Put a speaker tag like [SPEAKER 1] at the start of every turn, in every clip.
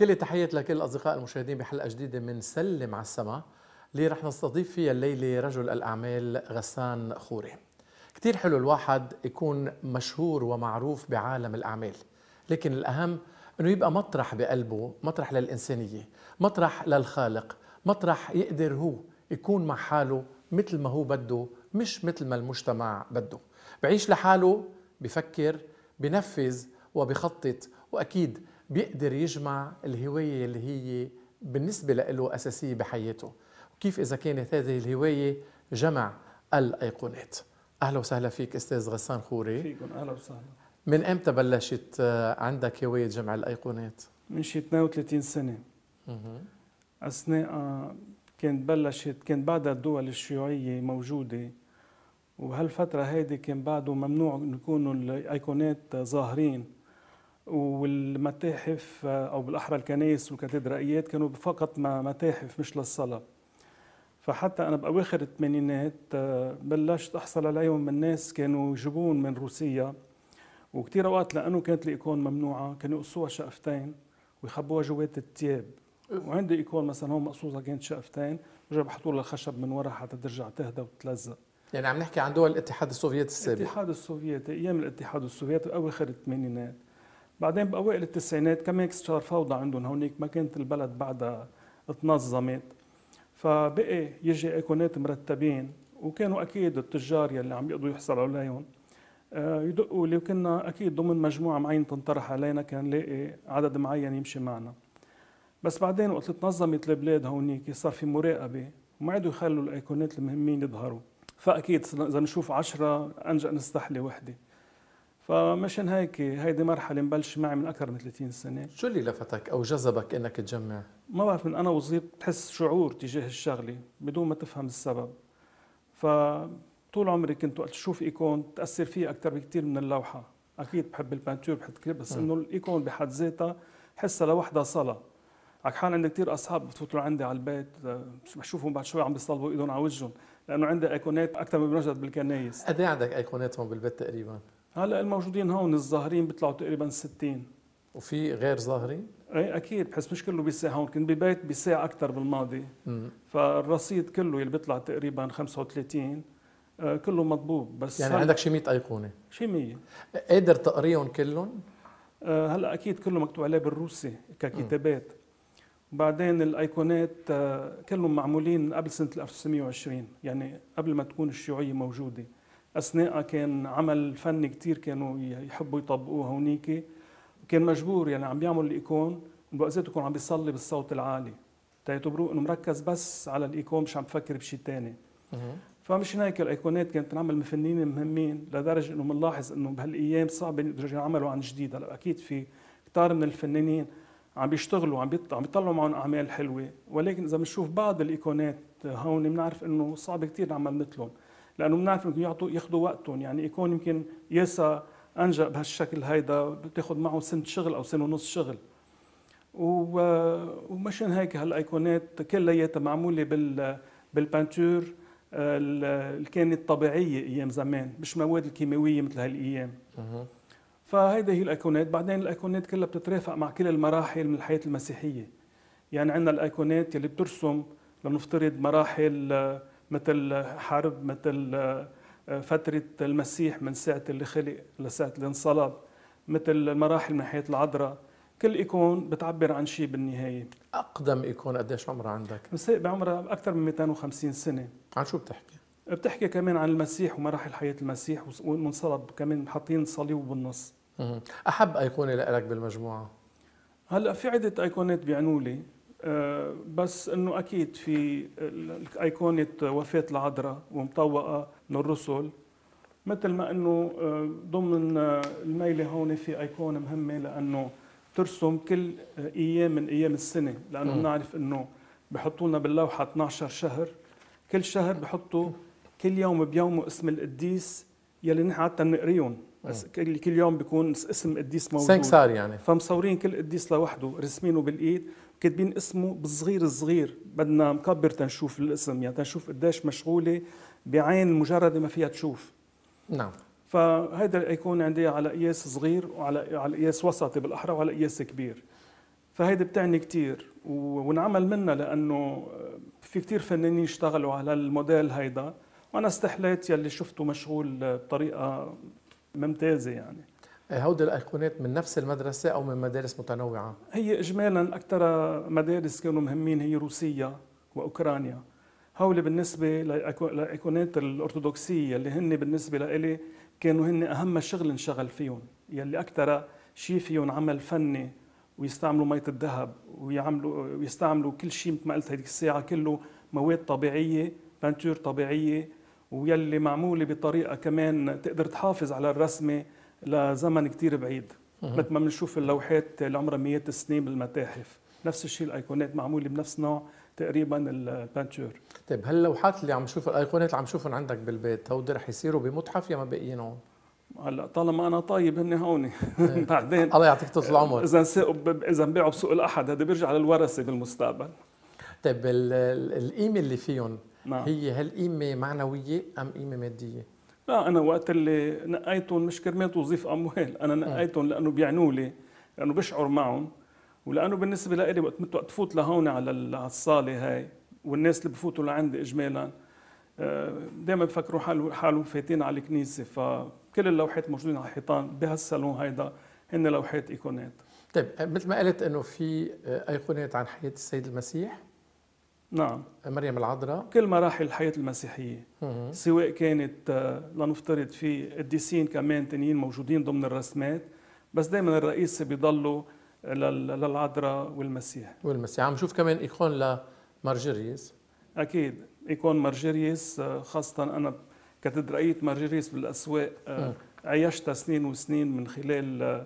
[SPEAKER 1] كل تحيات لكل الأصدقاء المشاهدين بحلقة جديدة من سلم على السماء اللي رح نستضيف فيها الليلة رجل الأعمال غسان خوري كتير حلو الواحد يكون مشهور ومعروف بعالم الأعمال لكن الأهم أنه يبقى مطرح بقلبه مطرح للإنسانية مطرح للخالق مطرح يقدر هو يكون مع حاله مثل ما هو بده مش مثل ما المجتمع بده بعيش لحاله بفكر بنفذ وبخطط وأكيد بيقدر يجمع الهواية اللي هي بالنسبة له أساسية بحياته وكيف إذا كانت هذه الهواية جمع الأيقونات أهلا وسهلا فيك أستاذ غسان خوري فيكم أهلا وسهلا من أمتى بلشت آه، عندك هواية جمع الأيقونات؟
[SPEAKER 2] من شي 32 سنة اها أثناء آه، كانت بلشت كان بعدها الدول الشيوعية موجودة وهالفترة هيدي كان بعده ممنوع يكونوا الأيقونات ظاهرين والمتاحف آه، او بالاحرى الكنائس والكاتدرائيات كانوا فقط متاحف مش للصلاه فحتى انا باواخر الثمانينات آه، بلشت احصل عليهم من ناس كانوا يجيبون من روسيا وكثير اوقات لانه كانت الايكون ممنوعه كانوا يقصوها شقفتين ويخبوها جوات التياب وعندي ايكون مثلا هون مقصوصه كانت شقفتين برجع بحطوا لها خشب من ورا حتى ترجع تهدى وتتلزق يعني عم نحكي عن دول الاتحاد السوفيتي السابق الاتحاد السوفيتي ايام الاتحاد السوفيتي اواخر الثمانينات بعدين باوائل التسعينات كمان صار فوضى عندهم هونيك ما كانت البلد بعدها تنظمت فبقي يجي ايقونات مرتبين وكانوا اكيد التجار يلي عم يقدروا يحصلوا عليهم آه، يدقوا لي وكنا اكيد ضمن مجموعه معينه تنطرح علينا كان لاقي عدد معين يمشي معنا بس بعدين وقت تنظمت البلاد هونيك صار في مراقبه وما عادوا يخلوا الايقونات المهمين يظهروا فاكيد اذا نشوف عشرة انجا نستحلي وحده فمشان هيك هيدي مرحلة مبلش معي من أكثر من 30 سنة شو اللي لفتك أو جذبك إنك تجمع؟ ما بعرف من أنا وصغير بتحس شعور تجاه الشغلة بدون ما تفهم السبب فطول عمري كنت وقت شوف إيكون تأثر فيه أكثر بكثير من اللوحة أكيد بحب البانتور بحب كثير بس إنه الإيكون بحد ذاتها حسها لوحدها صلاة على حال عندي كثير أصحاب بتفوتوا عندي على البيت آه، بشوفهم بعد شوي عم بيصلبوا إيدهم على وجههم لأنه عندي أيقونات أكثر من بنوجد بالكنايس قد إيه عندك أيقونات هون بالبيت تقريباً؟ هلا الموجودين هون الظاهرين بيطلعوا تقريبا 60 وفي غير ظاهري؟ اي اكيد بحس مش كله بيساع هون كنت ببيت بيساع اكثر بالماضي م. فالرصيد كله اللي بيطلع تقريبا 35 آه، كله مضبوط بس يعني عندك شي 100 ايقونه شي 100 قادر تقريهم كلهم؟ آه، هلا اكيد كله مكتوب عليه بالروسي ككتابات وبعدين الايقونات آه، كلهم معمولين قبل سنه 1920 يعني قبل ما تكون الشيوعيه موجوده اثناء كان عمل فني كثير كانوا يحبوا يطبقوه هونيك وكان مجبور يعني عم بيعمل الايكون وبوقت يكون عم بيصلي بالصوت العالي تيعتبروه انه مركز بس على الايكون مش عم بفكر بشيء ثاني فمشان هيك الايقونات كانت تنعمل من فنانين مهمين لدرجه انه بنلاحظ انه بهالايام صعب يرجعوا يعملوا عن جديد هلا اكيد في كثار من الفنانين عم بيشتغلوا عم عم بيطلعوا معهم اعمال حلوه ولكن اذا بنشوف بعض الايقونات هون بنعرف انه صعب كثير نعمل مثلهم لانه بنعرف انه يعطوا ياخذوا وقتهم يعني يكون يمكن ياسا انجا بهالشكل هيدا بتاخذ معه سنه شغل او سنه ونص شغل و... ومشان هيك هالايقونات كلياتها معموله بال بالبانتور اللي كانت طبيعيه ايام زمان مش مواد الكيماويه مثل هالايام فهيدي هي الايقونات بعدين الايقونات كلها بتترافق مع كل المراحل من الحياه المسيحيه يعني عندنا الايقونات يلي بترسم لنفترض مراحل مثل حرب مثل آه، فترة المسيح من ساعة اللي خلق لساعة اللي انصلب مثل المراحل من حياة العذراء كل ايكون بتعبر عن شيء بالنهايه اقدم ايكون قديش عمره عندك؟ بعمرها اكثر من 250 سنه عن شو بتحكي؟ بتحكي كمان عن المسيح ومراحل حياه المسيح والمنصلب كمان حاطين صليب بالنص
[SPEAKER 1] احب ايقونه لك بالمجموعه؟
[SPEAKER 2] هلا في عده ايقونات بيعنوا لي آه، بس انه اكيد في ايقونه وفاه العذراء ومطوقه من الرسل مثل ما انه آه، ضمن آه، الميله هون في ايقونه مهمه لانه ترسم كل ايام من ايام السنه لانه بنعرف انه بحطوا لنا باللوحه 12 شهر كل شهر بحطوا كل يوم بيومه اسم القديس يلي نحن عاده بنقريهم بس كل كل يوم بيكون اسم قديس موجود سانكسار يعني فمصورين كل قديس لوحده رسمينه بالايد كاتبين اسمه بالصغير الصغير بدنا مكبر تنشوف الاسم يعني تنشوف قديش مشغوله بعين مجرده ما فيها تشوف نعم فهيدا يكون عندي على قياس صغير وعلى على قياس وسطي بالاحرى وعلى قياس كبير فهيدي بتعني كثير ونعمل منها لانه في كثير فنانين اشتغلوا على الموديل هيدا وانا استحليت يلي شفته مشغول بطريقه ممتازه يعني هودي الايقونات من نفس المدرسه او من مدارس متنوعه هي اجمالا اكثر مدارس كانوا مهمين هي روسيا واوكرانيا هول بالنسبه لايقونات الارثوذكسيه اللي هن بالنسبه لإلي كانوا هن اهم شغل انشغل فيهم يلي اكثر شيء فيهم عمل فني ويستعملوا مية الذهب ويعملوا ويستعملوا كل شيء مثل ما قلت هذيك الساعة كله مواد طبيعية بانتور طبيعية ويلي معمولة بطريقة كمان تقدر تحافظ على الرسمة لزمن كتير بعيد مثل ما بنشوف اللوحات اللي عمرها مئات السنين بالمتاحف نفس الشيء الايقونات معموله بنفس نوع تقريبا البانتشور طيب هاللوحات اللي عم
[SPEAKER 1] نشوف الايقونات اللي عم نشوفهم عندك بالبيت هودي رح يصيروا بمتحف يا ما باقيين هون هلا طالما
[SPEAKER 2] انا طيب هن هون إيه. بعدين الله يعطيك طول العمر اذا اذا نبيعوا بسوق الاحد هذا بيرجع للورثه بالمستقبل
[SPEAKER 1] طيب القيمه اللي فيهم نعم. هي هل معنويه ام قيمه ماديه؟
[SPEAKER 2] لا انا وقت اللي نقيتهم مش كرمال توظيف اموال انا آه. نقيتهم لانه بيعنوا لي لانه بشعر معهم ولانه بالنسبه لي وقت وقت تفوت لهون على الصاله هاي والناس اللي بفوتوا لعندي اجمالا آه، دائما بفكروا حالهم حالهم فايتين على الكنيسه فكل اللوحات موجودين على الحيطان بهالصالون هيدا هن لوحات ايقونات طيب مثل ما قلت انه في آه،
[SPEAKER 1] ايقونات عن حياه السيد المسيح
[SPEAKER 2] نعم مريم العذراء كل مراحل الحياة المسيحية مم. سواء كانت آه، لنفترض في الديسين كمان تانيين موجودين ضمن الرسمات بس دائما الرئيس بيضلوا للعذراء والمسيح والمسيح عم نشوف كمان ايقون لمارجريس اكيد ايقون مارجريس آه، خاصة انا كاتدرائية مارجريس بالاسواق آه، مم. عيشتها سنين وسنين من خلال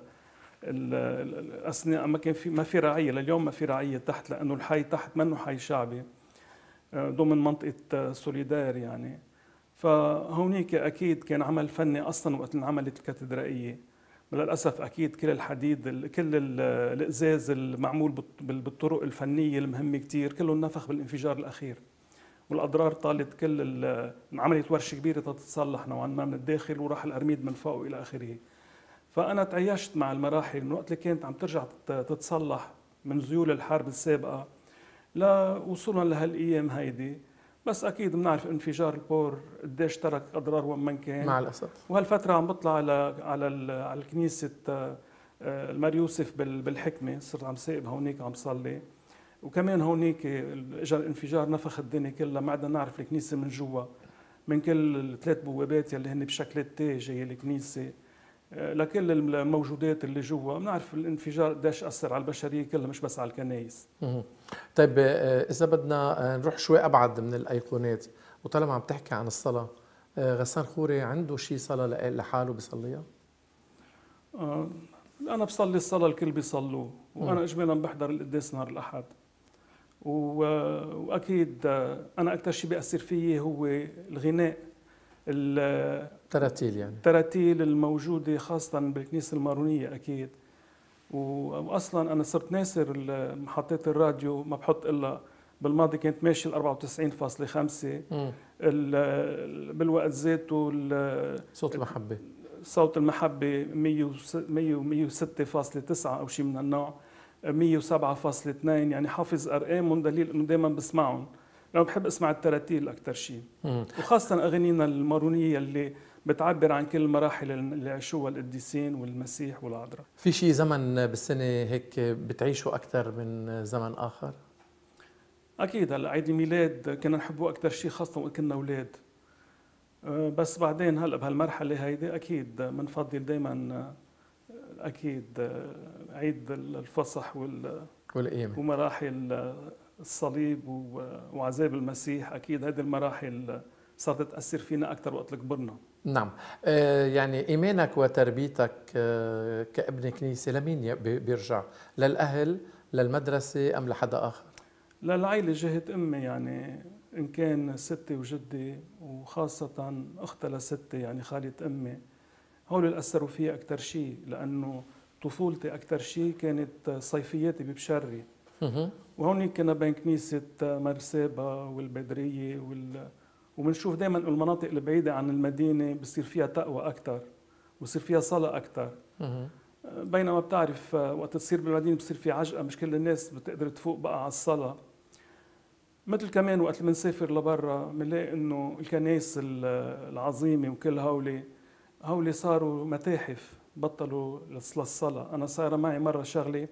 [SPEAKER 2] الاثناء ما كان في ما في رعيه لليوم ما في رعيه تحت لانه الحي تحت منه حي شعبي آه، ضمن منطقه آه، سوليدار يعني فهونيك اكيد كان عمل فني اصلا وقت انعملت الكاتدرائيه للاسف اكيد كل الحديد كل الازاز المعمول بالطرق الفنيه المهمه كثير كله نفخ بالانفجار الاخير والاضرار طالت كل عملت ورشه كبيره تتصلح نوعا ما من الداخل وراح الارميد من فوق الى اخره فانا تعيشت مع المراحل من وقت اللي كانت عم ترجع تتصلح من ذيول الحرب السابقه لوصولا لهالايام هيدي بس اكيد بنعرف انفجار البور قديش ترك اضرار وين ما كان مع الاسف وهالفتره عم بطلع على على على كنيسه المار آه، يوسف بالحكمه صرت عم ساقب هونيك عم صلي وكمان هونيك اجى الانفجار نفخ الدنيا كلها ما عدنا نعرف الكنيسه من جوا من كل الثلاث بوابات يلي هن بشكل تي جاي الكنيسه آه، لكل الموجودات اللي جوا بنعرف الانفجار قديش اثر على البشريه كلها مش بس على الكنايس
[SPEAKER 1] طيب آه، اذا بدنا آه، نروح شوي ابعد من الايقونات وطالما عم تحكي عن الصلاه غسان خوري عنده شيء صلاه لحاله بيصليها؟
[SPEAKER 2] آه انا بصلي الصلاه الكل بيصلوا وانا اجمالا بحضر القداس نهار الاحد واكيد انا اكثر شيء بياثر فيي هو الغناء التراتيل يعني التراتيل الموجودة خاصة بالكنيسة المارونية أكيد وأصلا أنا صرت ناسر محطات الراديو ما بحط إلا بالماضي كانت ماشي ال 94.5 بالوقت ذاته صوت المحبة صوت المحبة 106.9 أو شيء من النوع 107.2 يعني حافظ أرقامهم دليل إنه دائما بسمعهم لأنه بحب أسمع التراتيل أكثر شيء وخاصة أغانينا المارونية اللي بتعبر عن كل المراحل اللي عاشوها القديسين والمسيح والعذراء
[SPEAKER 1] في شيء زمن بالسنة هيك بتعيشه أكثر من
[SPEAKER 2] زمن آخر؟ أكيد هلا عيد الميلاد كنا نحبه أكثر شيء خاصة وقت كنا أولاد أه، بس بعدين هلا بهالمرحلة هيدي أكيد بنفضل دائما أكيد عيد الفصح وال والقيامة ومراحل الصليب وعذاب المسيح اكيد هذه المراحل صارت تاثر فينا اكثر وقت كبرنا
[SPEAKER 1] نعم آه، يعني ايمانك وتربيتك آه، كابن كنيسه لمين بيرجع للاهل للمدرسه ام لحدا اخر
[SPEAKER 2] للعائله جهه امي يعني ان كان ستي وجدي وخاصه اختها لستي يعني خاله امي هول اللي اثروا فيها اكثر شيء لانه طفولتي اكثر شيء كانت صيفياتي ببشري وهون كنا بين كنيسة مرسابة والبدرية وال... وبنشوف دائما المناطق البعيدة عن المدينة بصير فيها تقوى أكثر وصير فيها صلاة أكثر بينما بتعرف آه، وقت تصير بالمدينة بصير في عجقة مش كل الناس بتقدر تفوق بقى على الصلاة مثل كمان وقت اللي بنسافر لبرا بنلاقي انه الكنائس العظيمه وكل هولي هولي صاروا متاحف بطلوا للصلاه انا صار معي مره شغله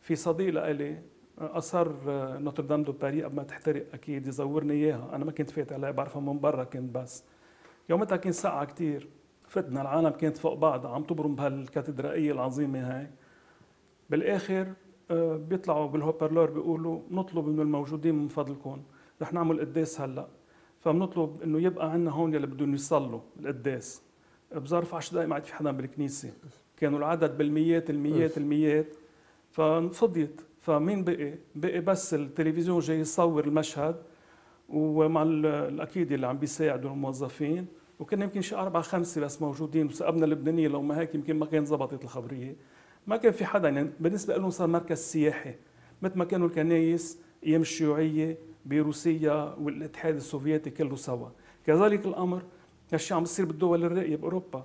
[SPEAKER 2] في صديق لإلي اثار آه، نوتردام دو باري قبل ما تحترق اكيد يزورني اياها انا ما كنت فات عليها بعرفها من برا كنت بس يومتها كان ساعة كثير فتنا العالم كانت فوق بعض عم تبرم بهالكاتدرائيه العظيمه هاي بالاخر آه، بيطلعوا بالهوبرلور بيقولوا نطلب من الموجودين من فضلكم رح نعمل قداس هلا فبنطلب انه يبقى عندنا هون يلي بدهم يصلوا القداس بظرف 10 دقائق ما عاد في حدا بالكنيسه كانوا العدد بالميات الميات الميات فانفضيت فمين بقي؟ بقي بس التلفزيون جاي يصور المشهد ومع الاكيد اللي عم بيساعدوا الموظفين وكنا يمكن شي اربعه خمسه بس موجودين وثقبنا اللبنانيه لو ما هيك يمكن ما كان زبطت الخبريه ما كان في حدا يعني بالنسبه لهم صار مركز سياحي مثل ما كانوا الكنايس ايام الشيوعيه بروسيا والاتحاد السوفيتي كله سوا كذلك الامر هالشيء عم بيصير بالدول الراقيه باوروبا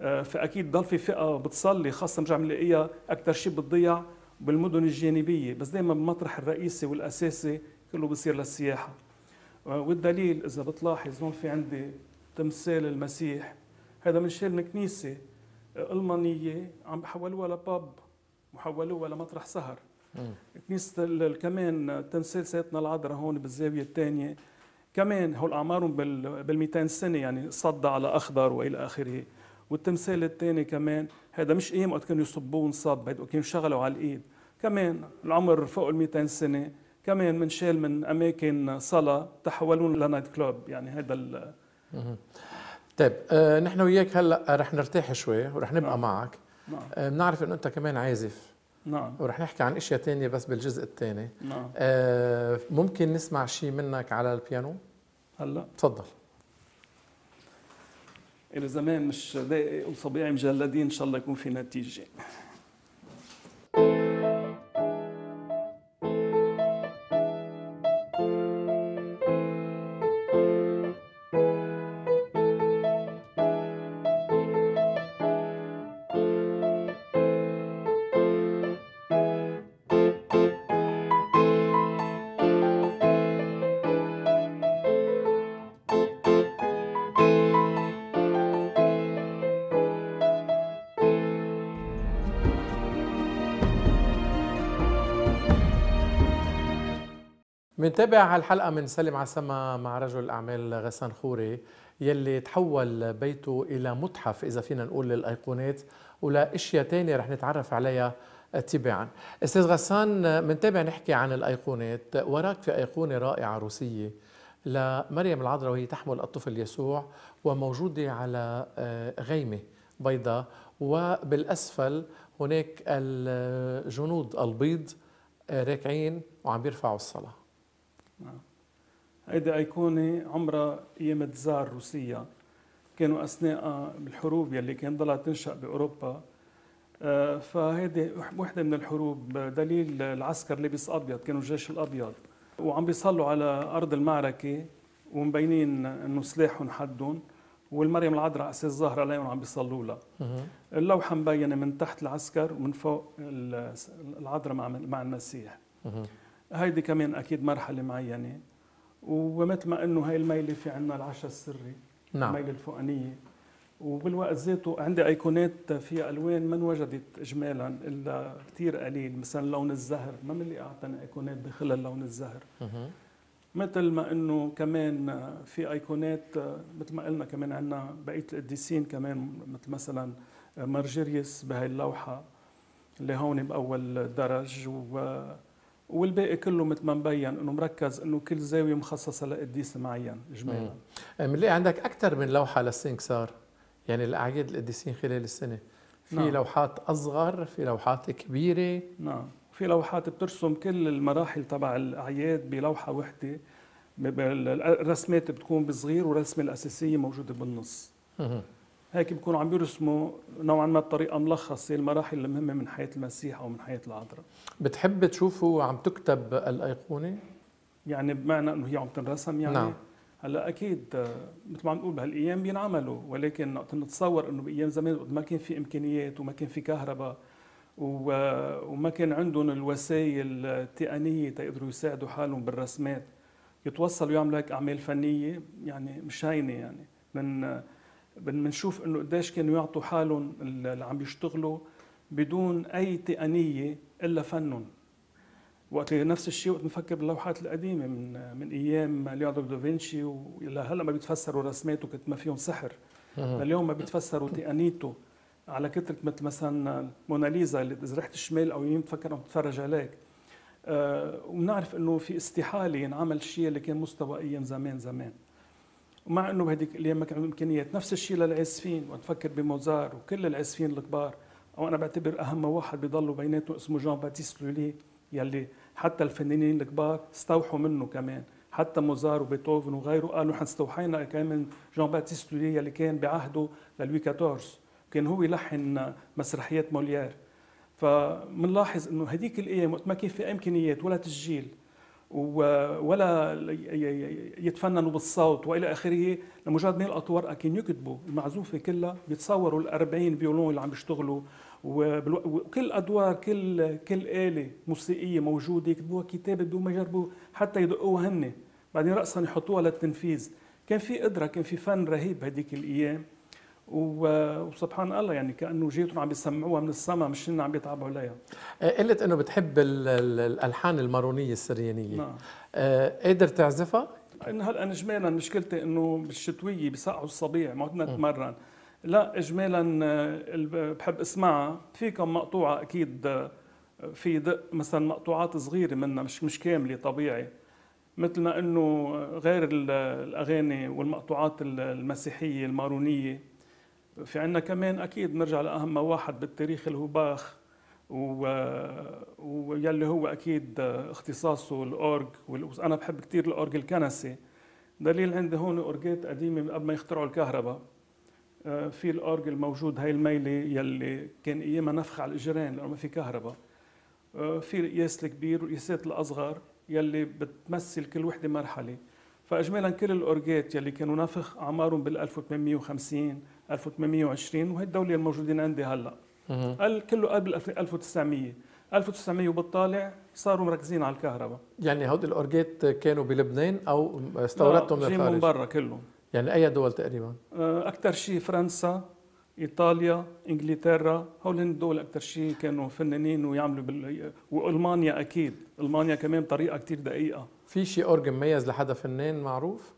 [SPEAKER 2] آه، فاكيد ضل في فئه بتصلي خاصه عم نلاقيها اكثر شيء بتضيع بالمدن الجانبية بس دائما المطرح الرئيسي والأساسي كله بصير للسياحة آه، والدليل إذا بتلاحظ هون في عندي تمثال المسيح هذا من شان كنيسة آه، ألمانية عم حولوها لباب وحولوها لمطرح سهر كنيسة كمان تمثال سيدنا العذراء هون بالزاوية الثانية كمان هول أعمارهم بال 200 سنة يعني صدى على أخضر وإلى آخره والتمثال الثاني كمان هذا مش ايام وقت كانوا يصبوا ونصب هيدا كانوا يشغلوا على الايد كمان العمر فوق ال 200 سنه كمان منشال من اماكن صلاه تحولون لنايت كلوب يعني هذا ال
[SPEAKER 1] طيب آه نحن وياك هلا رح نرتاح شوي ورح نبقى نعم. معك نعم آه بنعرف انه انت كمان عازف نعم ورح نحكي عن اشياء تانية بس بالجزء الثاني نعم آه ممكن نسمع شيء منك على البيانو هلا تفضل
[SPEAKER 2] الى زمان مش دقائق وصبيعي مجلدين ان شاء الله يكون في نتيجه
[SPEAKER 1] منتابع هالحلقة من سلم سما مع رجل الأعمال غسان خوري يلي تحول بيته إلى متحف إذا فينا نقول للأيقونات ولأشياء تانية رح نتعرف عليها تباعا أستاذ غسان منتابع نحكي عن الأيقونات وراك في أيقونة رائعة روسية لمريم العذراء وهي تحمل الطفل يسوع وموجودة على آه، غيمة بيضاء وبالأسفل هناك الجنود البيض آه، راكعين وعم بيرفعوا الصلاه
[SPEAKER 2] نعم آه. هيدي أيقونة عمرها أيام الزار الروسية كانوا أثناء الحروب يلي كان ضلت تنشأ بأوروبا آه، فهيدي وحده من الحروب دليل العسكر لابس أبيض كانوا الجيش الأبيض وعم بيصلوا على أرض المعركة ومبينين إنه سلاحهم حدهم والمريم العذراء اساس ظاهره عليهم عم بيصلوا لها اللوحه مبينه من تحت العسكر ومن فوق العذراء مع المسيح هيدي كمان اكيد مرحله معينه ومثل ما انه هاي الميله في عندنا العشاء السري نعم الميله الفوقانيه وبالوقت ذاته عندي ايقونات فيها الوان ما انوجدت اجمالا الا كثير قليل مثلا لون الزهر ما من اللي اعطاني ايقونات داخلها لون الزهر مثل ما انه كمان في ايقونات مثل ما قلنا كمان عندنا بقيه القديسين كمان مثل مثلا مرجريس بهي اللوحه اللي هون باول درج و والباقي كله مثل ما مبين انه مركز انه كل زاويه مخصصه لقديس معين اجمالا
[SPEAKER 1] إيه، بنلاقي عندك اكثر من لوحه للسنكسار يعني الاعياد القديسين خلال السنه
[SPEAKER 2] في نعم. لوحات اصغر في لوحات كبيره نعم في لوحات بترسم كل المراحل تبع الاعياد بلوحه وحده الرسمات بتكون بصغير والرسمه الاساسيه موجوده بالنص هيك بيكونوا عم بيرسموا نوعا ما بطريقه ملخصه المراحل المهمه من حياه المسيح او من حياه العذراء
[SPEAKER 1] بتحب تشوفه عم تكتب الايقونه
[SPEAKER 2] يعني بمعنى انه هي عم تنرسم يعني نعم. هلا اكيد آه، مثل ما عم نقول بهالايام بينعملوا ولكن وقت نتصور انه بايام زمان ما كان في امكانيات وما كان في كهرباء آه، وما كان عندهم الوسائل التقنيه تقدروا يساعدوا حالهم بالرسمات يتوصلوا يعملوا هيك اعمال فنيه يعني مش هينه يعني من آه، بنشوف انه قديش كانوا يعطوا حالهم اللي عم يشتغلوا بدون اي تقنيه الا فنهم وقت نفس الشيء وقت نفكر باللوحات القديمه من من ايام ليوناردو دافنشي ولهلا ما بيتفسروا رسماته كنت ما فيهم سحر لليوم ما بيتفسروا تقنيته على كثرة مثل مثلا موناليزا اللي إذا رحت الشمال أو يمين بتفكر عم تتفرج عليك أه وبنعرف إنه في استحالة ينعمل شيء اللي كان مستوى أيام زمان زمان ومع انه بهديك الايام ما كان عندهم امكانيات نفس الشيء للعازفين وتفكر بموزار وكل العازفين الكبار او انا بعتبر اهم واحد بيضلوا بيناتهم اسمه جان باتيست لولي يلي حتى الفنانين الكبار استوحوا منه كمان حتى موزار وبيتهوفن وغيره قالوا نحن استوحينا كمان جان باتيست لولي يلي كان بعهده للوي 14 كان هو يلحن مسرحيات موليير فمنلاحظ انه هديك الايام وقت ما كان في امكانيات ولا تسجيل ولا يتفننوا بالصوت والى اخره لمجرد ما يلقطوا ورقه كان يكتبوا المعزوفه كلها بيتصوروا ال 40 فيولون اللي عم بيشتغلوا وكل ادوار كل كل اله موسيقيه موجوده يكتبوها كتابه بدون ما يجربوا حتى يدقوها هن بعدين راسا يحطوها للتنفيذ كان في قدره كان في فن رهيب هذيك الايام وسبحان الله يعني كانه جيتهم عم بيسمعوها من السماء مش عم بيتعبوا عليها
[SPEAKER 1] آه، قلت انه بتحب الالحان
[SPEAKER 2] المارونيه السريانيه نعم. آه، قادر تعزفها انه هلا اجمالا مشكلتي انه بالشتويه بسقعوا الصبيع ما بدنا نتمرن لا اجمالا آه، بحب اسمعها في كم مقطوعه اكيد في دق مثلا مقطوعات صغيره منها مش مش كامله طبيعي مثل ما انه غير الاغاني والمقطوعات المسيحيه المارونيه في عندنا كمان اكيد نرجع لاهم واحد بالتاريخ اللي هو باخ و... ويلي هو اكيد اختصاصه الاورج وانا بحب كثير الاورج الكنسي دليل عندي هون اورجات قديمه من قبل ما يخترعوا الكهرباء آه، في الاورج الموجود هاي الميله يلي كان ايامها نفخ على الاجرين لانه ما في كهرباء آه، في القياس الكبير والقياسات الاصغر يلي بتمثل كل وحده مرحله فاجمالا كل الاورجات يلي كانوا نفخ اعمارهم بال 1850 1820 وهي الدوله الموجودين عندي هلا قال كله قبل 1900 1900 وبالطالع صاروا مركزين على الكهرباء
[SPEAKER 1] يعني هود الاورجيت كانوا بلبنان او استوردتهم من من برا كلهم يعني اي دول تقريبا
[SPEAKER 2] أه، اكثر شيء فرنسا ايطاليا انجلترا هول هن الدول اكثر شيء كانوا فنانين ويعملوا بال... والمانيا اكيد المانيا كمان بطريقه كثير دقيقه في شيء اورج مميز لحدا فنان معروف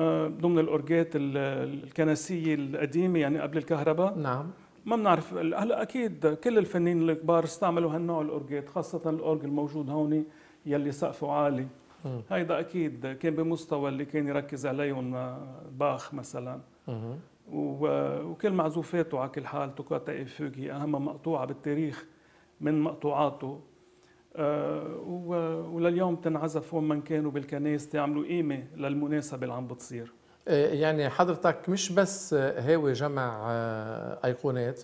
[SPEAKER 2] آه، ضمن الاورجات الكنسيه القديمه يعني قبل الكهرباء نعم ما بنعرف هلا اكيد كل الفنانين الكبار استعملوا هالنوع الاورجات خاصه الاورج الموجود هون يلي سقفه عالي مم. هيدا اكيد كان بمستوى اللي كان يركز عليهم آه، باخ مثلا مم. وكل معزوفاته على كل حال توكاتا فوغي اهم مقطوعه بالتاريخ من مقطوعاته آه، ولليوم تنعزف وين ما كانوا بالكنائس تعملوا قيمة للمناسبة اللي عم بتصير
[SPEAKER 1] آه، يعني حضرتك مش بس هاوي جمع آه، ايقونات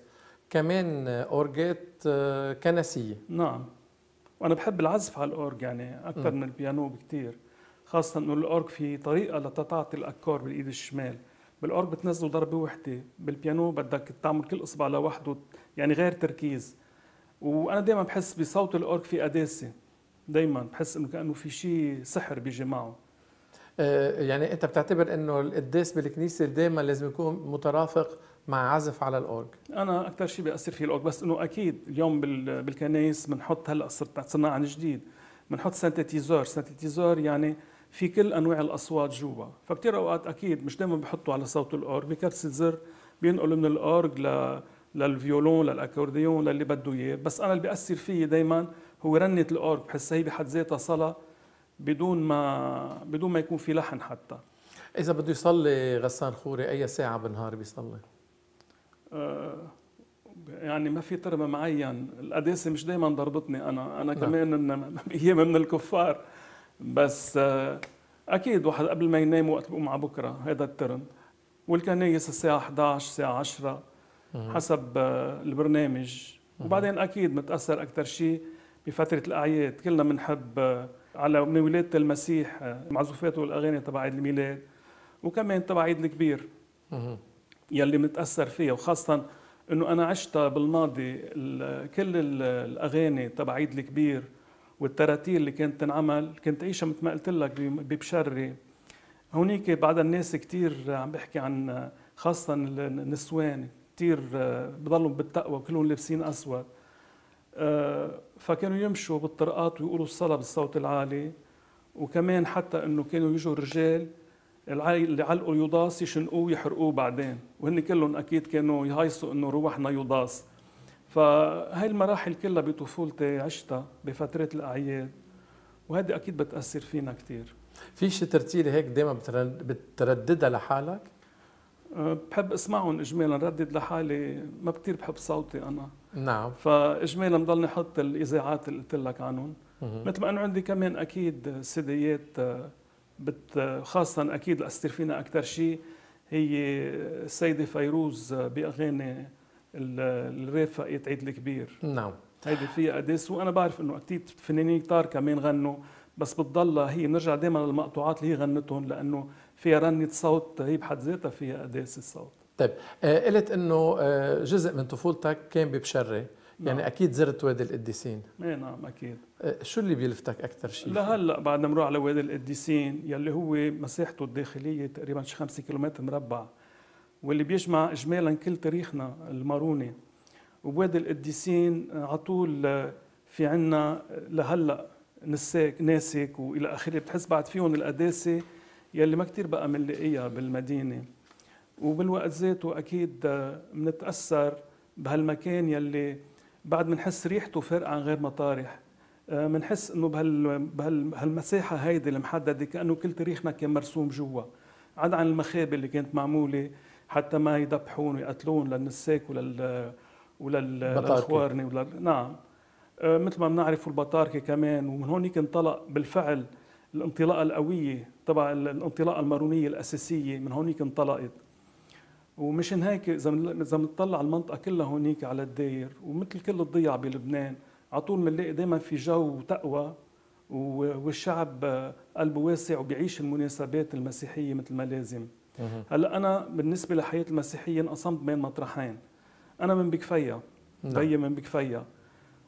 [SPEAKER 1] كمان اورجات كنسيه
[SPEAKER 2] نعم وانا بحب العزف على الاورج يعني اكثر من البيانو بكثير خاصه انه الاورج في طريقه لتتعطي الاكور بالايد الشمال بالاورج بتنزله ضربه وحده بالبيانو بدك تعمل كل اصبع لوحده يعني غير تركيز وانا دائما بحس بصوت الاورك في قداسه دائما بحس انه كانه في شيء سحر بيجي معه آه، يعني انت بتعتبر انه
[SPEAKER 1] القداس بالكنيسه دائما لازم يكون مترافق مع عزف على الاورج
[SPEAKER 2] انا اكثر شيء بياثر فيه الاورج بس انه اكيد اليوم بالكنايس بنحط هلا صرت صرنا عن جديد بنحط سنتيتيزور سنتيتيزور يعني في كل انواع الاصوات جوا فكتير اوقات اكيد مش دائما بحطوا على صوت الاورج بكبسه زر بينقلوا من الاورج ل للفيولون للاكورديون للي بده اياه بس انا اللي بياثر فيي دائما هو رنه الاورج بحسها هي بحد ذاتها صلاه بدون ما بدون ما يكون في لحن حتى اذا بده يصلي غسان خوري اي ساعه بالنهار بيصلي أه، يعني ما في ترم معين القداسه مش دائما ضربتني انا انا نعم. كمان إن ايام من الكفار بس أه، اكيد واحد قبل ما ينام وقت بقوم على بكره هذا الترم والكنايس الساعه 11 الساعه 10 حسب آه، البرنامج وبعدين اكيد متاثر اكثر شيء بفتره الاعياد كلنا بنحب آه، على من ولاده المسيح آه، معزوفاته والاغاني تبع عيد الميلاد وكمان تبع عيد الكبير يلي متاثر فيها وخاصه انه انا عشتها بالماضي كل الاغاني تبع عيد الكبير والتراتيل اللي كانت تنعمل كنت عيشها مثل ما قلت لك ببشري هونيك بعد الناس كثير عم بحكي عن خاصه النسوان كثير آه، بضلهم بالتقوى كلهم لابسين اسود آه، فكانوا يمشوا بالطرقات ويقولوا الصلاة بالصوت العالي وكمان حتى انه كانوا يجوا الرجال اللي علقوا يضاس يشنقوه ويحرقوه بعدين وهن كلهم اكيد كانوا يهيصوا انه روحنا يضاس فهي المراحل كلها بطفولتي عشتها بفترة الأعياد وهذه أكيد بتأثر فينا كثير في شي ترتيلة هيك دائما بترددها لحالك؟ أه، بحب اسمعهم اجمالا ردد لحالي ما كثير بحب صوتي انا نعم فاجمالا بضلني احط الاذاعات اللي قلت لك عنهم مثل ما انه عندي كمان اكيد سيديات أه، بت خاصه اكيد الاستر فينا اكثر شيء هي السيده فيروز باغاني الرافقه عيد الكبير نعم هيدي فيها قداس وانا بعرف انه اكيد فنانين كتار كمان غنوا بس بتضلها هي بنرجع دائما للمقطوعات اللي هي غنتهم لانه فيها رنة صوت هي بحد ذاتها فيها قداس الصوت
[SPEAKER 1] طيب آه، قلت انه آه، جزء من طفولتك كان ببشري يعني نعم. اكيد زرت وادي القديسين
[SPEAKER 2] اي نعم اكيد
[SPEAKER 1] آه، شو اللي بيلفتك اكثر شيء؟
[SPEAKER 2] لهلا بعد نروح على وادي القديسين يلي هو مساحته الداخليه تقريبا شي 5 كيلومتر مربع واللي بيجمع اجمالا كل تاريخنا الماروني وبوادي القديسين على طول في عنا لهلا نساك ناسك والى اخره بتحس بعد فيهم القداسه يلي ما كثير بقى بنلاقيها بالمدينه وبالوقت ذاته اكيد بنتاثر آه، بهالمكان يلي بعد بنحس ريحته فرق عن غير مطارح بنحس آه، انه بهال بهالمساحه هيدي المحدده كانه كل تاريخنا كان مرسوم جوا عدا عن المخابئ اللي كانت معموله حتى ما يذبحون ويقتلون للنساك ولل وللخوارنه ولل... نعم آه، مثل ما بنعرف البطاركه كمان ومن هونيك انطلق بالفعل الانطلاقه القويه تبع الانطلاقه المارونيه الاساسيه من هونيك انطلقت ومشان هيك اذا اذا بنطلع المنطقه كلها هونيك على الداير ومثل كل الضيع بلبنان على طول بنلاقي دائما في جو تقوى والشعب قلبه واسع وبيعيش المناسبات المسيحيه مثل ما لازم هلا انا بالنسبه لحياة المسيحيه انقسمت بين مطرحين انا من بكفيا نعم. بيي من بكفيا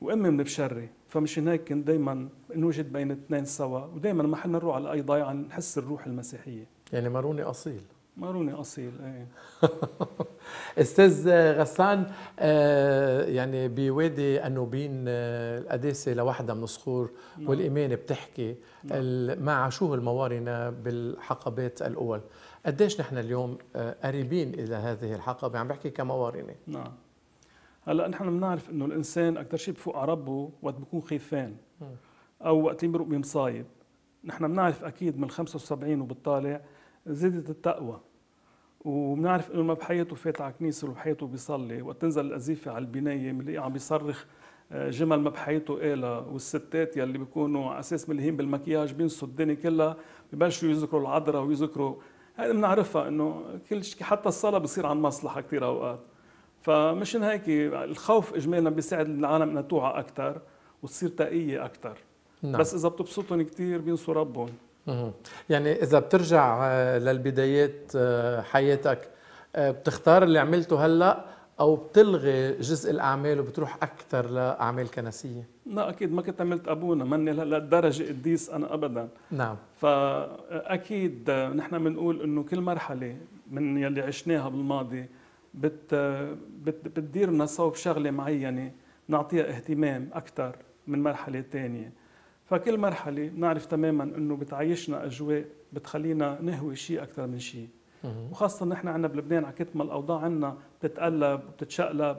[SPEAKER 2] وامي من بشري فمشان هيك كنت دائما نوجد بين اثنين سوا ودائما ما حنا نروح على اي ضيعه نحس الروح المسيحيه يعني ماروني اصيل ماروني اصيل ايه
[SPEAKER 1] استاذ غسان آه يعني بوادي انوبين آه القداسه لوحدها من الصخور نعم. والايمان بتحكي نعم. مع شو الموارنه بالحقبات الاول قديش
[SPEAKER 2] نحن اليوم آه قريبين الى هذه الحقبه عم بحكي كموارنه نعم هلا نحن بنعرف انه الانسان اكثر شيء بفوق على ربه وقت بيكون خيفان او وقت اللي بمصايب نحن بنعرف اكيد من 75 وبالطالع زادت التقوى وبنعرف انه ما بحياته فات على كنيسه ولا بحياته بيصلي وقت تنزل القذيفه على البنايه بنلاقيه عم بيصرخ آه، جمل ما بحياته قالها والستات يلي بيكونوا على اساس ملهين بالمكياج بينسوا الدنيا كلها ببلشوا يذكروا العذراء ويذكروا هذه بنعرفها انه كل شيء حتى الصلاه بصير عن مصلحه كثير اوقات فمشان هيك الخوف اجمالا بيساعد العالم انها توعى اكثر وتصير تقيه اكثر نعم. بس اذا بتبسطهم كثير بينسوا ربهم
[SPEAKER 1] يعني اذا بترجع آه، للبدايات آه، حياتك آه، بتختار اللي عملته هلا او بتلغي جزء الاعمال وبتروح اكثر لاعمال كنسيه
[SPEAKER 2] لا اكيد ما كنت عملت ابونا ماني لهالدرجه قديس انا ابدا نعم فاكيد نحن بنقول انه كل مرحله من يلي عشناها بالماضي بت بت بتدير لنا صوب شغله معينه نعطيها اهتمام اكثر من مرحله ثانيه فكل مرحله بنعرف تماما انه بتعيشنا اجواء بتخلينا نهوي شيء اكثر من شيء وخاصه نحن عندنا بلبنان على كتم الاوضاع عندنا بتتقلب وبتتشقلب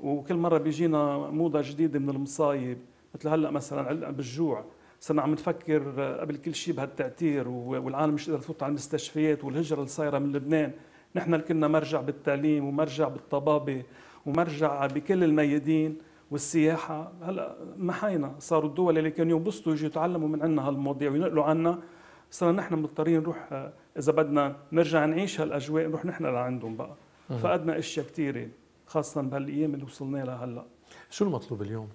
[SPEAKER 2] وكل مره بيجينا موضه جديده من المصايب مثل هلا مثلا علقنا بالجوع صرنا عم نفكر قبل كل شيء بهالتأثير والعالم مش قادر تفوت على المستشفيات والهجره اللي صايره من لبنان نحن اللي كنا مرجع بالتعليم ومرجع بالطبابه ومرجع بكل الميادين والسياحه هلا محينا صاروا الدول اللي كانوا ينبسطوا يجوا يتعلموا من عندنا هالمواضيع وينقلوا عنا صرنا نحن مضطرين نروح آه، اذا بدنا نرجع نعيش هالاجواء نروح نحن لعندهم بقى فقدنا اشياء كثيره خاصه بهالايام اللي وصلنا لها هلا شو المطلوب اليوم؟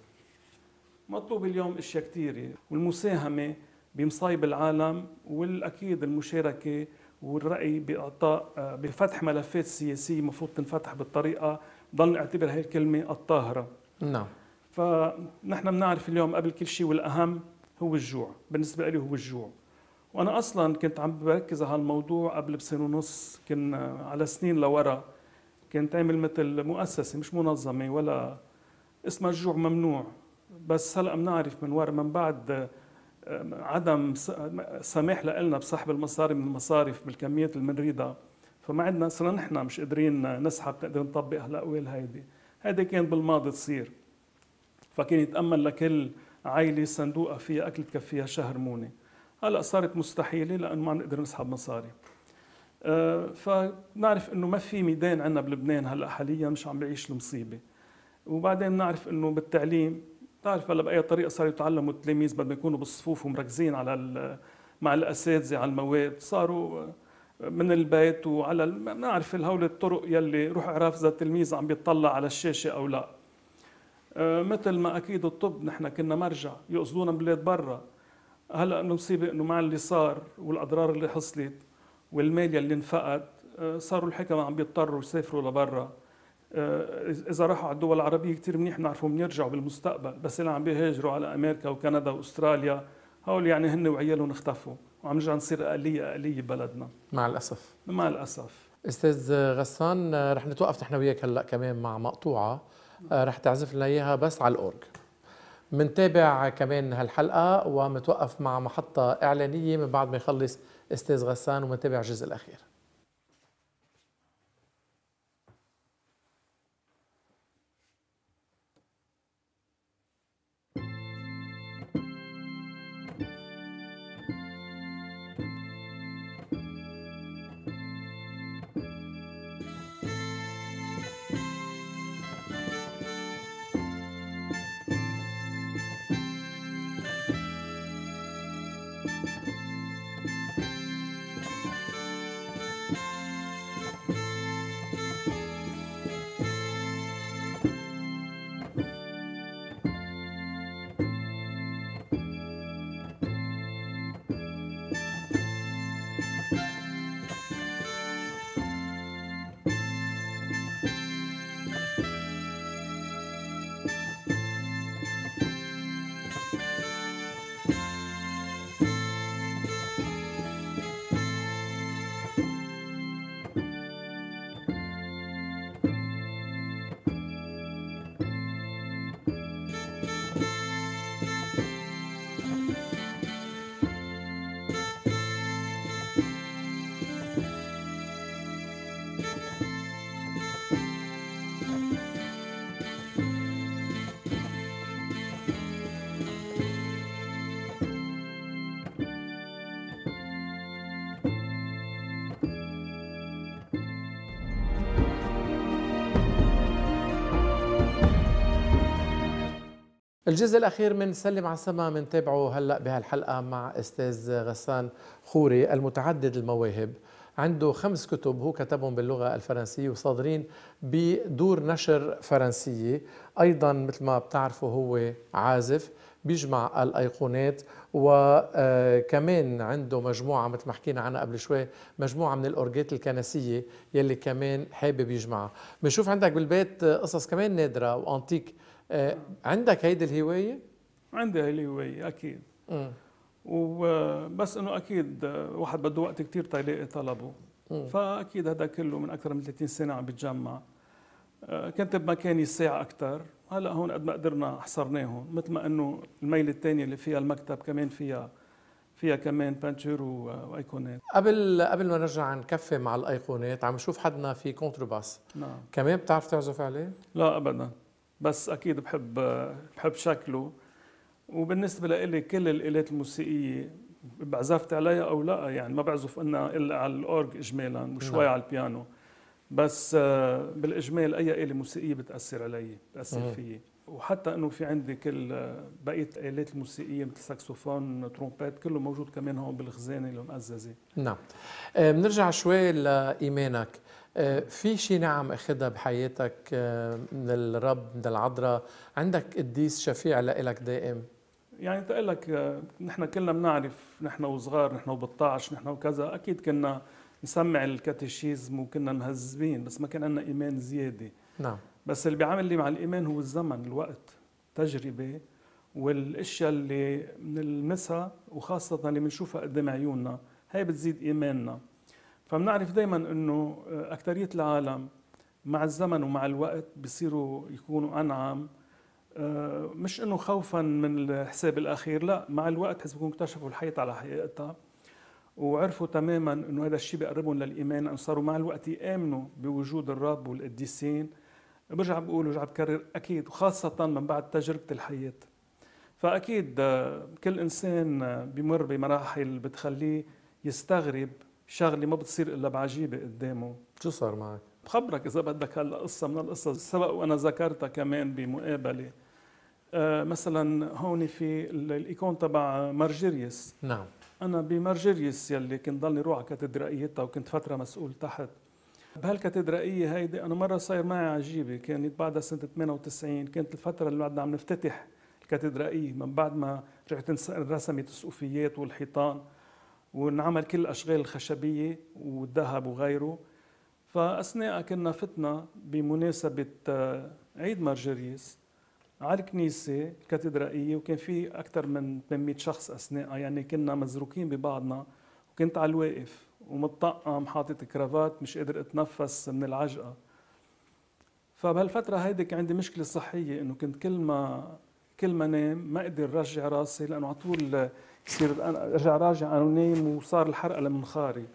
[SPEAKER 2] مطلوب اليوم اشياء كثيره والمساهمه بمصايب العالم والاكيد المشاركه والرأي بإعطاء بفتح ملفات سياسية المفروض تنفتح بالطريقة ضل نعتبر هي الكلمة الطاهرة نعم فنحن بنعرف اليوم قبل كل شيء والأهم هو الجوع بالنسبة لي هو الجوع وأنا أصلا كنت عم بركز على هالموضوع قبل بسنة ونص كنا على سنين لورا كنت عامل مثل مؤسسة مش منظمة ولا اسمها الجوع ممنوع بس هلا بنعرف من ورا من بعد عدم سماح لنا بسحب المصاري من المصارف بالكميات اللي بنريدها فما عندنا صرنا نحن مش قادرين نسحب نقدر نطبق هالاقوال هيدي هيدي كانت بالماضي تصير فكان يتامل لكل عائله صندوقه فيها اكل تكفيها شهر مونه هلا صارت مستحيله لانه ما نقدر نسحب مصاري آه، فنعرف انه ما في ميدان عندنا بلبنان هلا حاليا مش عم بعيش المصيبه وبعدين نعرف انه بالتعليم بتعرف هلا باي طريقه صاروا يتعلموا التلاميذ بدهم يكونوا بالصفوف ومركزين على مع الاساتذه على المواد صاروا آه، من البيت وعلى ما بنعرف هول الطرق يلي روح اعرف اذا التلميذ عم بيطلع على الشاشه او لا آه، مثل ما اكيد الطب نحن كنا مرجع يقصدونا من بلاد برا هلا المصيبه انه مع اللي صار والاضرار اللي حصلت والمال يلي انفقد آه، صاروا الحكم عم بيضطروا يسافروا لبرا آه، اذا راحوا على الدول العربيه كثير منيح بنعرفهم يرجعوا بالمستقبل بس اللي عم بيهاجروا على امريكا وكندا واستراليا هول يعني هن وعيالهم اختفوا وعم نرجع نصير آلية آلية ببلدنا مع الأسف مع
[SPEAKER 1] الأسف أستاذ غسان آه، رح نتوقف نحن وياك هلأ كمان مع مقطوعة آه، رح تعزف لنا إياها بس على الأورج منتابع كمان هالحلقة ومتوقف مع محطة إعلانية من بعد ما يخلص أستاذ غسان ومنتابع الجزء الأخير الجزء الأخير من سلم على السما بنتابعه هلأ بهالحلقة مع أستاذ غسان خوري المتعدد المواهب عنده خمس كتب هو كتبهم باللغة الفرنسية وصادرين بدور نشر فرنسية أيضا مثل ما بتعرفوا هو عازف بيجمع الأيقونات وكمان آه، عنده مجموعة مثل ما حكينا عنها قبل شوي مجموعة من الاورجيت الكنسية يلي كمان حابب يجمعها بنشوف عندك بالبيت قصص كمان نادرة وأنتيك
[SPEAKER 2] آه، عندك هيدي الهوايه؟ عندي هي الهوايه اكيد امم. وبس انه اكيد واحد بده وقت كثير تلاقي طلبه مم. آه. فاكيد هذا كله من اكثر من 30 سنه عم بتجمع كنت بمكاني الساعه اكثر هلا هون قد ما قدرنا حصرناهم مثل ما انه الميله الثانيه اللي فيها المكتب كمان فيها فيها كمان بانتشر وايقونات
[SPEAKER 1] قبل قبل ما نرجع نكفي مع الايقونات عم نشوف حدنا في كونترباس نعم كمان بتعرف تعزف عليه؟ لا
[SPEAKER 2] ابدا بس اكيد بحب بحب شكله وبالنسبه لإلي كل الالات الموسيقيه بعزفت عليها او لا يعني ما بعزف انا الا على الاورج اجمالا وشوي نعم. على البيانو بس آه، بالاجمال اي اله موسيقيه بتاثر علي بتاثر فيي وحتى انه في عندي كل آه، بقيه الالات الموسيقيه مثل ساكسوفون ترومبيت كله موجود كمان هون بالخزانه المقززه
[SPEAKER 1] نعم آه، بنرجع شوي لايمانك آه، في شي نعم اخذها بحياتك آه، من الرب من العذراء عندك قديس شفيع لإلك دائم
[SPEAKER 2] يعني تقول لك آه، نحن كلنا بنعرف نحن وصغار نحن وب 12 نحن وكذا اكيد كنا نسمع الكاتيشيزم وكنا مهذبين بس ما كان عندنا ايمان زياده نعم بس اللي بيعمل لي مع الايمان هو الزمن الوقت تجربه والاشياء اللي بنلمسها وخاصه اللي بنشوفها قدام عيوننا هي بتزيد ايماننا فبنعرف دائما انه آه، اكثريه العالم مع الزمن ومع الوقت بصيروا يكونوا انعم آه، مش انه خوفا من الحساب الاخير لا مع الوقت حسب يكونوا اكتشفوا الحياه على حقيقتها وعرفوا تماما انه هذا الشيء بقربهم للايمان انه صاروا مع الوقت يامنوا بوجود الرب والقديسين برجع بقول ورجع بكرر اكيد وخاصه من بعد تجربه الحياه فاكيد آه، كل انسان بمر بمراحل بتخليه يستغرب شغله ما بتصير الا بعجيبه قدامه شو صار معك؟ بخبرك اذا بدك هلا قصه من القصص سبق وانا ذكرتها كمان بمقابله آه مثلا هون في الايكون تبع مارجيريس نعم انا بمارجيريس يلي كنت ضلني روح على كاتدرائيتها وكنت فتره مسؤول تحت بهالكاتدرائيه هيدي انا مره صاير معي عجيبه كانت بعدها سنه 98 كانت الفتره اللي بعدنا عم نفتتح الكاتدرائيه من بعد ما رجعت انرسمت السقوفيات والحيطان ونعمل كل الاشغال الخشبيه والذهب وغيره فاثناء كنا فتنا بمناسبه آه، عيد مارجريس على الكنيسه الكاتدرائيه وكان في اكثر من 800 شخص اثناء يعني كنا مزروكين ببعضنا وكنت على الواقف ومتطقم حاطط كرافات مش قادر اتنفس من العجقه فبهالفتره هيدي كان عندي مشكله صحيه انه كنت كل ما كل ما نام ما اقدر رجع راسي لانه على طول كثير انا ارجع راجع انا ونايم وصار الحرقه لمنخاري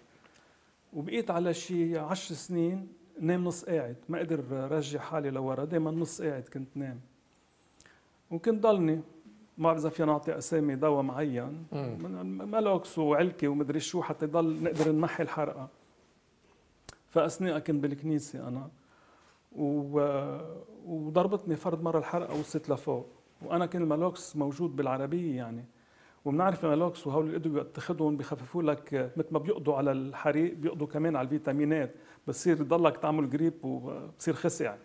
[SPEAKER 2] وبقيت على شيء عشر سنين نام نص قاعد ما قدر رجع حالي لورا دائما نص قاعد كنت نام وكنت ضلني ما بعرف اذا فينا نعطي اسامي دواء معين ملوكس وعلكه ومدري شو حتى يضل نقدر نمحي الحرقه فاثناء كنت بالكنيسه انا و... وضربتني فرد مره الحرقه وصلت لفوق وانا كان الملوكس موجود بالعربيه يعني وبنعرف ان اللوكس وهول الادويه بتاخذهم بخففوا لك مثل ما بيقضوا على الحريق بيقضوا كمان على الفيتامينات بتصير تضلك تعمل جريب وبصير خس يعني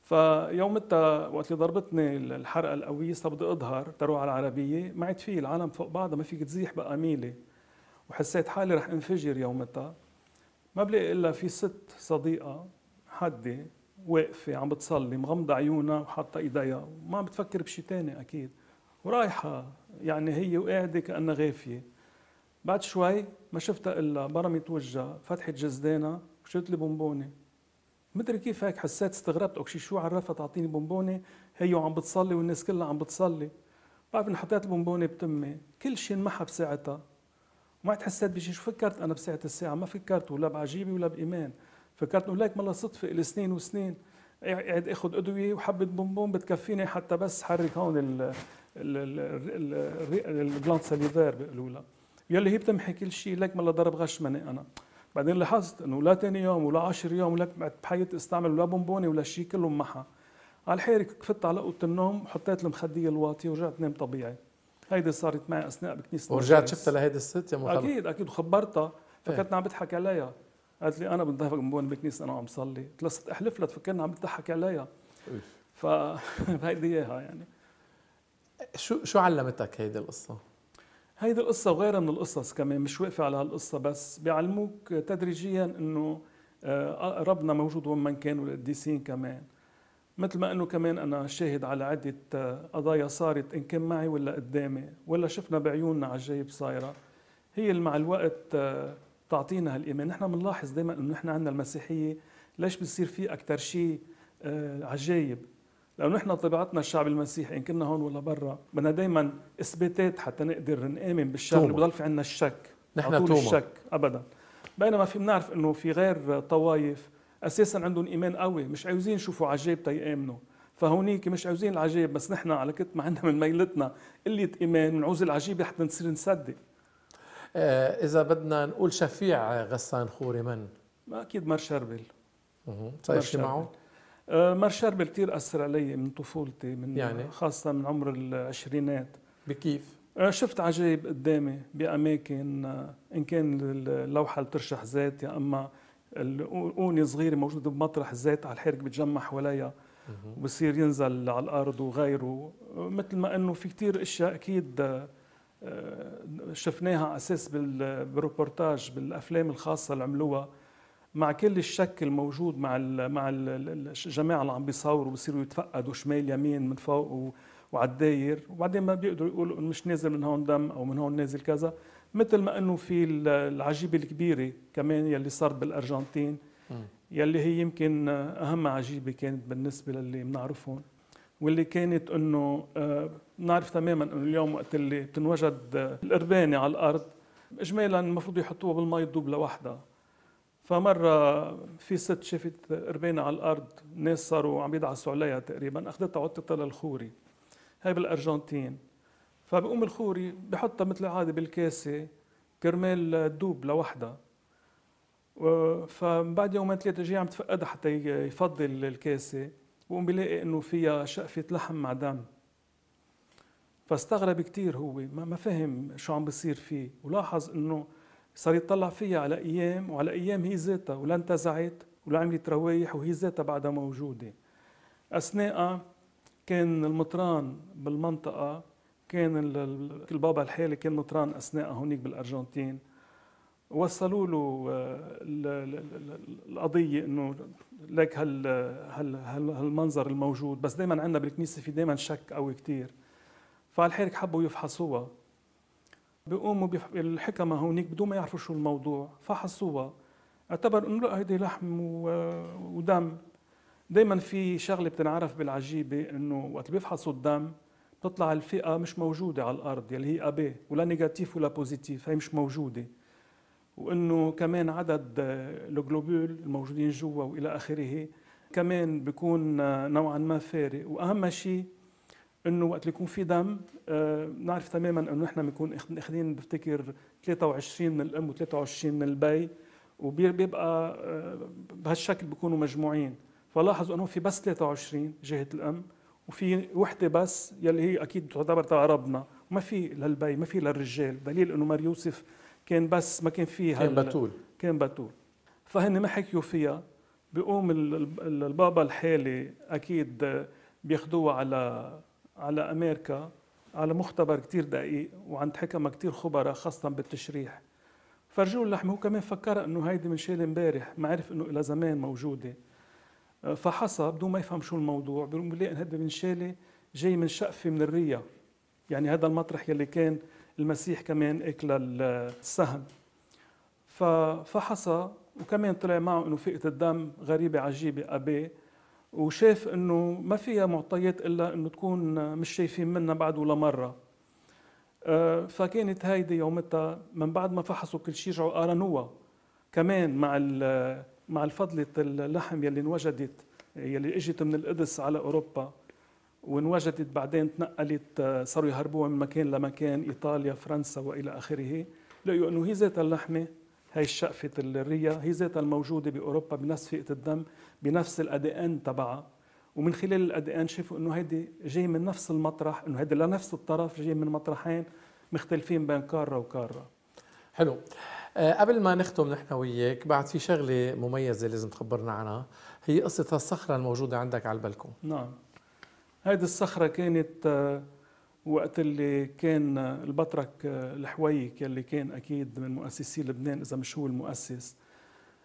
[SPEAKER 2] فيوم وقت اللي ضربتني الحرقه القويه صار بدي اظهر تروح على العربيه ما عاد في العالم فوق بعضها ما فيك تزيح بقى ميلي وحسيت حالي رح انفجر يومتها ما بلاقي الا في ست صديقه حاده واقفه عم بتصلي مغمضه عيونها وحاطه ايديها وما عم بتفكر بشيء ثاني اكيد ورايحة يعني هي وقاعدة كأنها غافية بعد شوي ما شفتها إلا برمت وجهها فتحت جزدانها وشلت لي بونبونة مدري كيف هيك حسيت استغربت اوكي شو عرفها تعطيني بونبونة هي وعم بتصلي والناس كلها عم بتصلي بعرف اني حطيت البونبونة بتمي كل شيء انمحى بساعتها ما عاد حسيت بشيء شو فكرت انا بساعة الساعة ما فكرت ولا بعجيبة ولا بإيمان فكرت انه ليك ملا صدفة لسنين وسنين قاعد اخذ ادويه وحبه بونبون بتكفيني حتى بس حرك هون ال البلانت سليفير بيقولوا لها يلي هي بتمحي كل شيء لك ملا ضرب غش مني انا بعدين لاحظت انه لا ثاني يوم ولا عشر يوم ولك بحياتي استعمل ولا بونبوني ولا شيء كله محا على الحيرة كفت على اوضه النوم حطيت المخديه الواطيه ورجعت نام طبيعي هيدي صارت معي اثناء بكنيسه ورجعت شفتها لهيدي الست يا مخلص. اكيد اكيد وخبرتها إيه. فكنت عم بضحك عليها قالت لي انا من بون بكنيسه انا وعم صلي قلت لها صرت احلف لها تفكرنا عم تضحك عليها فهيدي اياها يعني شو شو علمتك هيدي القصه؟ هيدي القصه وغيرها من القصص كمان مش واقفه على هالقصه بس بيعلموك تدريجيا انه آه، آه، ربنا موجود وين ما كان والقديسين كمان مثل ما انه كمان انا شاهد على عده آه، قضايا صارت ان كان معي ولا قدامي ولا شفنا بعيوننا الجيب صايره هي اللي مع الوقت تعطينا هالايمان نحن بنلاحظ دائما انه نحن عندنا المسيحيه ليش بصير في اكثر شيء آه، عجايب لانه نحن طبيعتنا الشعب المسيحي ان كنا هون ولا برا بدنا دائما اثباتات حتى نقدر نامن بالشغل بضل في عندنا الشك نحن طول الشك ابدا بينما في بنعرف انه في غير طوائف اساسا عندهم ايمان قوي مش عاوزين يشوفوا عجائب تيامنوا فهونيك مش عاوزين العجائب بس نحن على كت ما عندنا من ميلتنا قله ايمان بنعوز العجيبه حتى نصير نصدق آه، اذا بدنا نقول شفيع غسان خوري من؟ اكيد مر شربل
[SPEAKER 1] صار طيب، شيء معه؟
[SPEAKER 2] آه، مر شربل كثير اثر علي من طفولتي من يعني؟ خاصه من عمر العشرينات بكيف؟ آه، شفت عجائب قدامي باماكن ان كان اللوحه اللي بترشح زيت يا اما الاوني صغيره موجوده بمطرح الزيت على الحرك بتجمع حواليها وبصير ينزل على الارض وغيره مثل ما انه في كثير اشياء اكيد شفناها اساس بالروبورتاج بالافلام الخاصه اللي عملوها مع كل الشك الموجود مع الـ مع الـ الجماعه اللي عم بيصوروا بصيروا يتفقدوا شمال يمين من فوق وعلى الداير وبعدين ما بيقدروا يقولوا انه مش نازل من هون دم او من هون نازل كذا مثل ما انه في العجيبه الكبيره كمان يلي صارت بالارجنتين يلي هي يمكن اهم عجيبه كانت بالنسبه للي بنعرفهم واللي كانت انه آه، نعرف تماما انه اليوم وقت اللي بتنوجد آه، القربانه على الارض اجمالا المفروض يحطوها بالمي تدوب لوحدها فمرة في ست شافت قربانة على الأرض ناس صاروا عم يدعسوا عليها تقريبا أخذتها وعطتها للخوري هاي بالأرجنتين فبقوم الخوري بحطها مثل العادة بالكاسة كرمال تدوب لوحدها فبعد يومين ثلاثة جاي عم تفقدها حتى يفضي الكاسة بقوم بلاقي انه فيها شقفه لحم مع دم فاستغرب كثير هو ما فهم شو عم بصير فيه ولاحظ انه صار يطلع فيها على ايام وعلى ايام هي ذاتها ولا انتزعت ولا عملت روايح وهي ذاتها بعدها موجوده اثناء كان المطران بالمنطقه كان البابا الحالي كان مطران اثناء هونيك بالارجنتين وصلوا له آه، القضيه انه لك هال هال هالمنظر الموجود بس دائما عندنا بالكنيسه في دائما شك قوي كثير فالحرك حبوا يفحصوها بيقوموا الحكمة هونيك بدون ما يعرفوا شو الموضوع فحصوها اعتبر انه لا هيدي لحم آه، ودم دائما في شغله بتنعرف بالعجيبه انه وقت بيفحصوا الدم بتطلع الفئه مش موجوده على الارض يلي هي ابي ولا نيجاتيف ولا بوزيتيف هي مش موجوده وانه كمان عدد آه، الجلوبول الموجودين جوا والى اخره كمان بيكون آه، نوعا ما فارق واهم شيء انه وقت اللي يكون في دم آه، نعرف تماما انه نحن بنكون اخذين بفتكر 23 من الام و23 من البي وبيبقى بهالشكل بيكونوا مجموعين فلاحظوا انه في بس 23 جهه الام وفي وحده بس يلي هي اكيد تعتبر تبع ربنا وما في للبي ما في للرجال دليل انه مار يوسف كان بس ما كان فيها كان بتول كان بتول فهن ما حكيوا فيها بيقوم البابا الحالي اكيد بياخدوها على على امريكا على مختبر كتير دقيق وعند حكمه كتير خبراء خاصه بالتشريح فرجوا اللحمه هو كمان فكر انه هيدي من شال امبارح ما عرف انه الى زمان موجوده فحصى بدون ما يفهم شو الموضوع بيقول لي هيدي من شالة جاي من شقفه من الريا يعني هذا المطرح يلي كان المسيح كمان اكل السهم ففحصا وكمان طلع معه انه فئه الدم غريبه عجيبه ابي وشاف انه ما فيها معطيات الا انه تكون مش شايفين منها بعد ولا مره آه، فكانت هيدي يومتها من بعد ما فحصوا كل شيء رجعوا قارنوها كمان مع مع الفضلة اللحم يلي انوجدت يلي اجت من القدس على اوروبا وانوجدت بعدين تنقلت آه، صاروا يهربوها من مكان لمكان ايطاليا فرنسا والى اخره لقوا انه هي ذات اللحمه هي الشقفة الريا هي ذاتها الموجودة بأوروبا بنفس فئة الدم بنفس الأدي إن تبعها ومن خلال الأدي إن شافوا إنه هيدي جاي من نفس المطرح إنه هيدي لنفس الطرف جاي من مطرحين مختلفين بين قارة وقارة حلو أه قبل ما نختم نحن وياك بعد في شغلة
[SPEAKER 1] مميزة لازم تخبرنا عنها هي قصة الصخرة الموجودة عندك على البلكون
[SPEAKER 2] نعم هذه الصخرة كانت آه، وقت اللي كان آه، البطرك آه، الحويك اللي كان أكيد من مؤسسي لبنان إذا مش هو المؤسس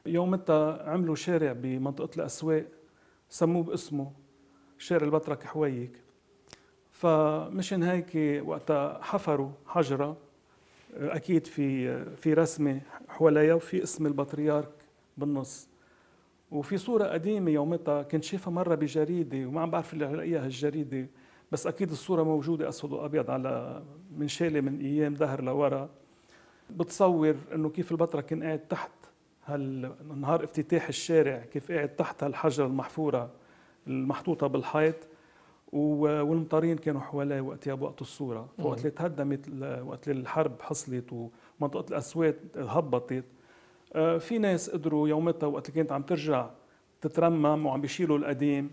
[SPEAKER 2] يومتها عملوا شارع بمنطقة الأسواق سموه باسمه شارع البطرك حويك فمشان هيك وقتها حفروا حجرة أكيد في في رسمة حواليها وفي اسم البطريرك بالنص وفي صورة قديمة يومتها كنت شايفها مرة بجريدة وما عم بعرف لقيها هالجريدة بس أكيد الصورة موجودة أسود وأبيض على من شالة من أيام دهر لورا بتصور إنه كيف البطرة كان قاعد تحت هال نهار افتتاح الشارع كيف قاعد تحت هالحجرة المحفورة المحطوطة بالحيط والمطارين كانوا حواليه وقتها بوقت الصورة وقت اللي تهدمت وقت اللي الحرب حصلت ومنطقة الأسوات هبطت آه، في ناس قدروا يومتها وقت كانت عم ترجع تترمم وعم بيشيلوا القديم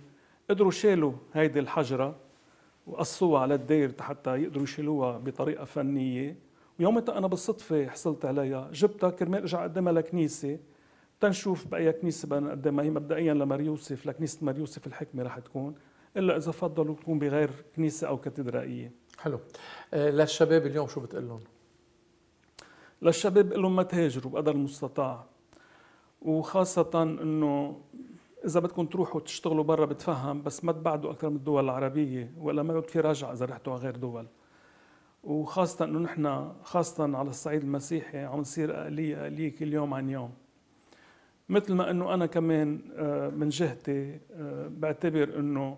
[SPEAKER 2] قدروا شالوا هيدي الحجرة وقصوها على الدير حتى يقدروا يشيلوها بطريقة فنية ويومتها أنا بالصدفة حصلت عليها جبتها كرمال أرجع أقدمها لكنيسة تنشوف بأي كنيسة بدنا نقدمها هي مبدئيا يوسف لكنيسة يوسف الحكمة رح تكون إلا إذا فضلوا تكون بغير كنيسة أو كاتدرائية حلو آه، للشباب اليوم شو بتقول لهم؟ للشباب قول لهم ما تهاجروا بقدر المستطاع وخاصة انه إذا بدكم تروحوا تشتغلوا برا بتفهم بس ما تبعدوا أكثر من الدول العربية ولا ما في رجعة إذا رحتوا على غير دول وخاصة إنه نحن خاصة على الصعيد المسيحي عم نصير أقلية أقلية كل يوم عن يوم مثل ما إنه أنا كمان آه، من جهتي آه، بعتبر إنه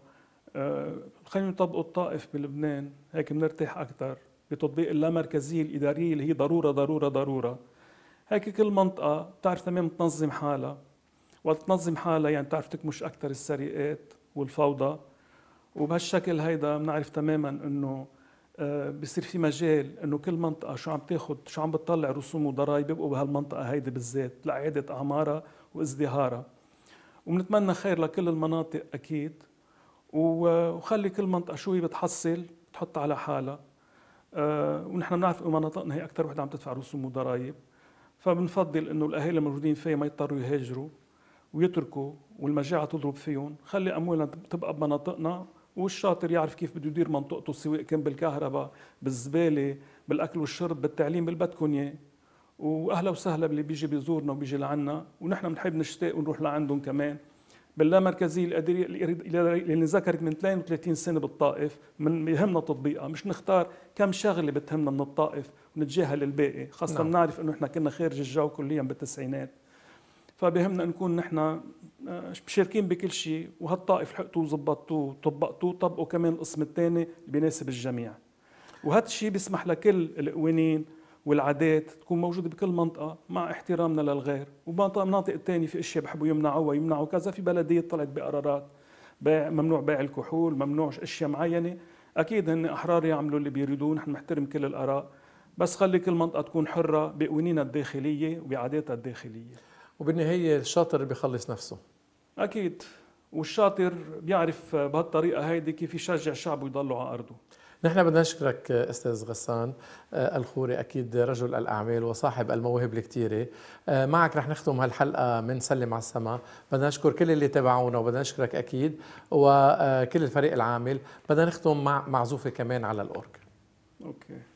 [SPEAKER 2] آه، خلينا نطبقوا الطائف بلبنان هيك بنرتاح أكثر بتطبيق اللامركزيه الاداريه اللي هي ضروره ضروره ضروره هيك كل منطقه بتعرف تمام تنظم حالها وقت تنظم حالها يعني بتعرف تكمش اكثر السرقات والفوضى وبهالشكل هيدا بنعرف تماما انه آه، بصير في مجال انه كل منطقه شو عم تاخذ شو عم بتطلع رسوم وضرائب يبقوا بهالمنطقه هيدي بالذات لاعاده اعمارها وازدهارها وبنتمنى خير لكل المناطق اكيد وخلي كل منطقه شوي بتحصل بتحط على حالها آه، ونحن بنعرف انه مناطقنا هي اكثر وحده عم تدفع رسوم وضرائب فبنفضل انه الاهالي الموجودين فيها ما يضطروا يهاجروا ويتركوا والمجاعه تضرب فيهم خلي اموالنا تبقى بمناطقنا والشاطر يعرف كيف بده يدير منطقته سواء كان بالكهرباء بالزباله بالاكل والشرب بالتعليم اللي بدكم اياه واهلا وسهلا باللي بيجي بيزورنا وبيجي لعنا ونحن بنحب نشتاق ونروح لعندهم كمان باللامركزية اللي ذكرت من 32 سنة بالطائف من يهمنا تطبيقها مش نختار كم شغلة بتهمنا من الطائف ونتجاهل الباقي خاصة نعم. نعرف انه احنا كنا خارج الجو كليا بالتسعينات فبهمنا نكون نحن مشاركين آه، بكل شيء وهالطائف لحقتوه وظبطتوه وطبقتوه طبقوا كمان القسم الثاني اللي بيناسب الجميع وهذا الشيء بيسمح لكل القوانين والعادات تكون موجوده بكل منطقه مع احترامنا للغير ومناطق ثانيه في اشياء بحبوا يمنعوها يمنعوا كذا في بلديه طلعت بقرارات بيع ممنوع بيع الكحول ممنوع اشياء معينه اكيد هن احرار يعملوا اللي بيريدوه نحن نحترم كل الاراء بس خلي كل منطقه تكون حره بقوانينها الداخليه وبعاداتها الداخليه وبالنهايه الشاطر بيخلص نفسه اكيد والشاطر بيعرف بهالطريقه هيدي كيف يشجع شعبه يضلوا على ارضه
[SPEAKER 1] نحن بدنا نشكرك استاذ غسان آه، الخوري اكيد رجل الاعمال وصاحب المواهب الكثيره آه، معك رح نختم هالحلقه من سلم على السما بدنا نشكر كل اللي تابعونا وبدنا نشكرك اكيد وكل آه، الفريق العامل بدنا نختم مع معزوفه كمان على الاورج
[SPEAKER 2] اوكي